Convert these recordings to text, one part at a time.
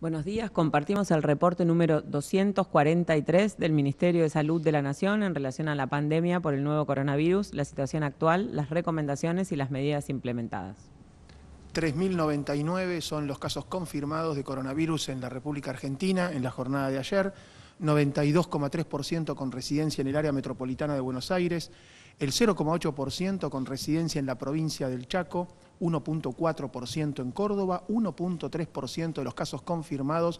Buenos días, compartimos el reporte número 243 del Ministerio de Salud de la Nación en relación a la pandemia por el nuevo coronavirus, la situación actual, las recomendaciones y las medidas implementadas. 3.099 son los casos confirmados de coronavirus en la República Argentina en la jornada de ayer, 92,3% con residencia en el área metropolitana de Buenos Aires, el 0,8% con residencia en la provincia del Chaco, 1.4% en Córdoba, 1.3% de los casos confirmados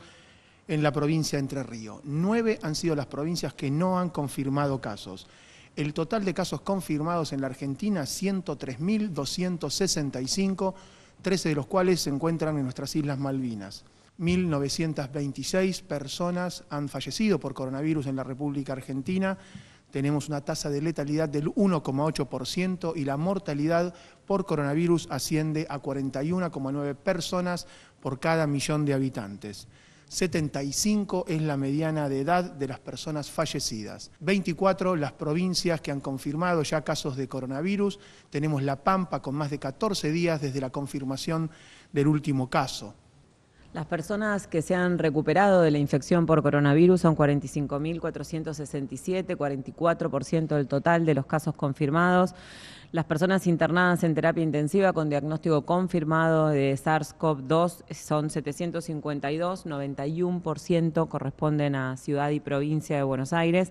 en la provincia de Entre Ríos. Nueve han sido las provincias que no han confirmado casos. El total de casos confirmados en la Argentina, 103.265, 13 de los cuales se encuentran en nuestras Islas Malvinas. 1.926 personas han fallecido por coronavirus en la República Argentina, tenemos una tasa de letalidad del 1,8% y la mortalidad por coronavirus asciende a 41,9 personas por cada millón de habitantes. 75 es la mediana de edad de las personas fallecidas. 24 las provincias que han confirmado ya casos de coronavirus. Tenemos La Pampa con más de 14 días desde la confirmación del último caso. Las personas que se han recuperado de la infección por coronavirus son 45.467, 44% del total de los casos confirmados. Las personas internadas en terapia intensiva con diagnóstico confirmado de SARS-CoV-2 son 752, 91% corresponden a ciudad y provincia de Buenos Aires.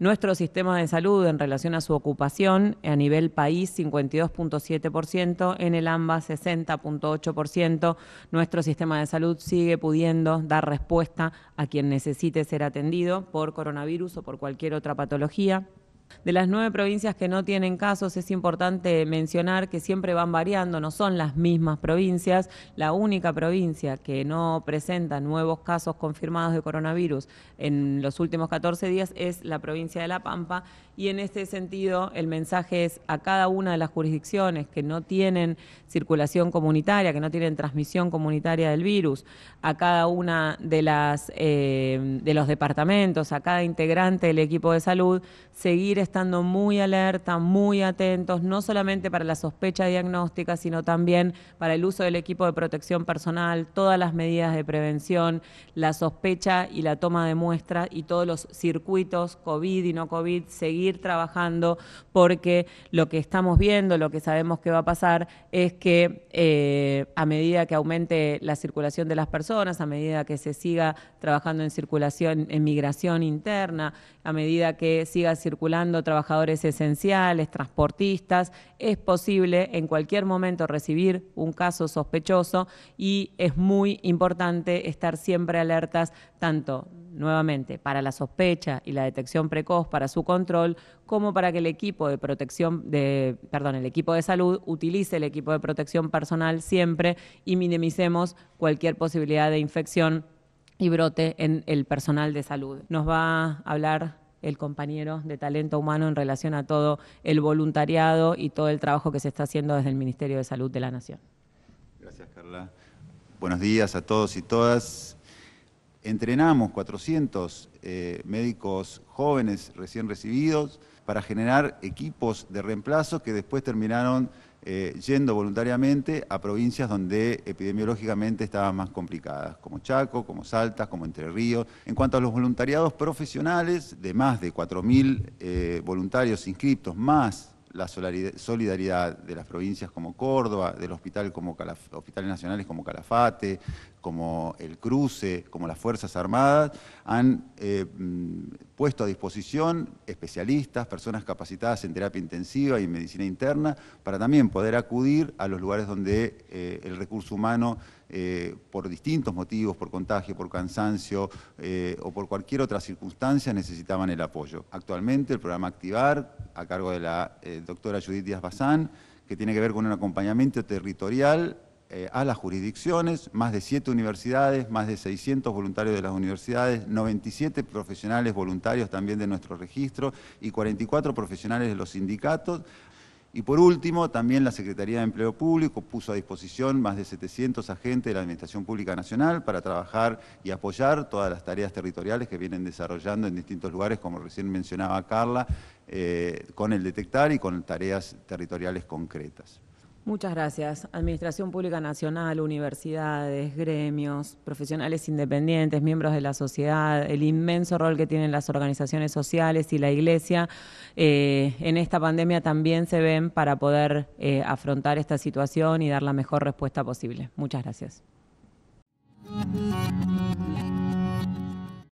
Nuestro sistema de salud en relación a su ocupación a nivel país 52.7%, en el AMBA 60.8%. Nuestro sistema de salud sigue pudiendo dar respuesta a quien necesite ser atendido por coronavirus o por cualquier otra patología. De las nueve provincias que no tienen casos, es importante mencionar que siempre van variando, no son las mismas provincias. La única provincia que no presenta nuevos casos confirmados de coronavirus en los últimos 14 días es la provincia de La Pampa y en este sentido el mensaje es a cada una de las jurisdicciones que no tienen circulación comunitaria, que no tienen transmisión comunitaria del virus, a cada una de las eh, de los departamentos, a cada integrante del equipo de salud, seguir estando muy alerta, muy atentos, no solamente para la sospecha diagnóstica, sino también para el uso del equipo de protección personal, todas las medidas de prevención, la sospecha y la toma de muestras y todos los circuitos COVID y no COVID, seguir trabajando porque lo que estamos viendo, lo que sabemos que va a pasar es que eh, a medida que aumente la circulación de las personas, a medida que se siga trabajando en circulación, en migración interna, a medida que siga circulando, trabajadores esenciales, transportistas, es posible en cualquier momento recibir un caso sospechoso y es muy importante estar siempre alertas tanto nuevamente para la sospecha y la detección precoz para su control, como para que el equipo de protección de perdón, el equipo de salud utilice el equipo de protección personal siempre y minimicemos cualquier posibilidad de infección y brote en el personal de salud. Nos va a hablar el compañero de talento humano en relación a todo el voluntariado y todo el trabajo que se está haciendo desde el Ministerio de Salud de la Nación. Gracias, Carla. Buenos días a todos y todas. Entrenamos 400 eh, médicos jóvenes recién recibidos para generar equipos de reemplazo que después terminaron eh, yendo voluntariamente a provincias donde epidemiológicamente estaban más complicadas, como Chaco, como Saltas, como Entre Ríos. En cuanto a los voluntariados profesionales, de más de 4.000 eh, voluntarios inscriptos, más la solidaridad de las provincias como Córdoba, del hospital como hospitales nacionales como Calafate, como el cruce, como las Fuerzas Armadas, han eh, mm, puesto a disposición especialistas, personas capacitadas en terapia intensiva y medicina interna, para también poder acudir a los lugares donde eh, el recurso humano, eh, por distintos motivos, por contagio, por cansancio o por cualquier otra circunstancia, necesitaban el apoyo. Actualmente el programa Activar, a cargo de la doctora Judith Díaz Bazán, que tiene que ver con un acompañamiento territorial eh, a las jurisdicciones, más de siete universidades, más de 600 voluntarios de las universidades, 97 profesionales voluntarios también de nuestro registro y 44 profesionales de los sindicatos. Y por último, también la Secretaría de Empleo Público puso a disposición más de 700 agentes de la Administración Pública Nacional para trabajar y apoyar todas las tareas territoriales que vienen desarrollando en distintos lugares, como recién mencionaba Carla, eh, con el detectar y con tareas territoriales concretas. Muchas gracias. Administración Pública Nacional, universidades, gremios, profesionales independientes, miembros de la sociedad, el inmenso rol que tienen las organizaciones sociales y la Iglesia eh, en esta pandemia también se ven para poder eh, afrontar esta situación y dar la mejor respuesta posible. Muchas gracias.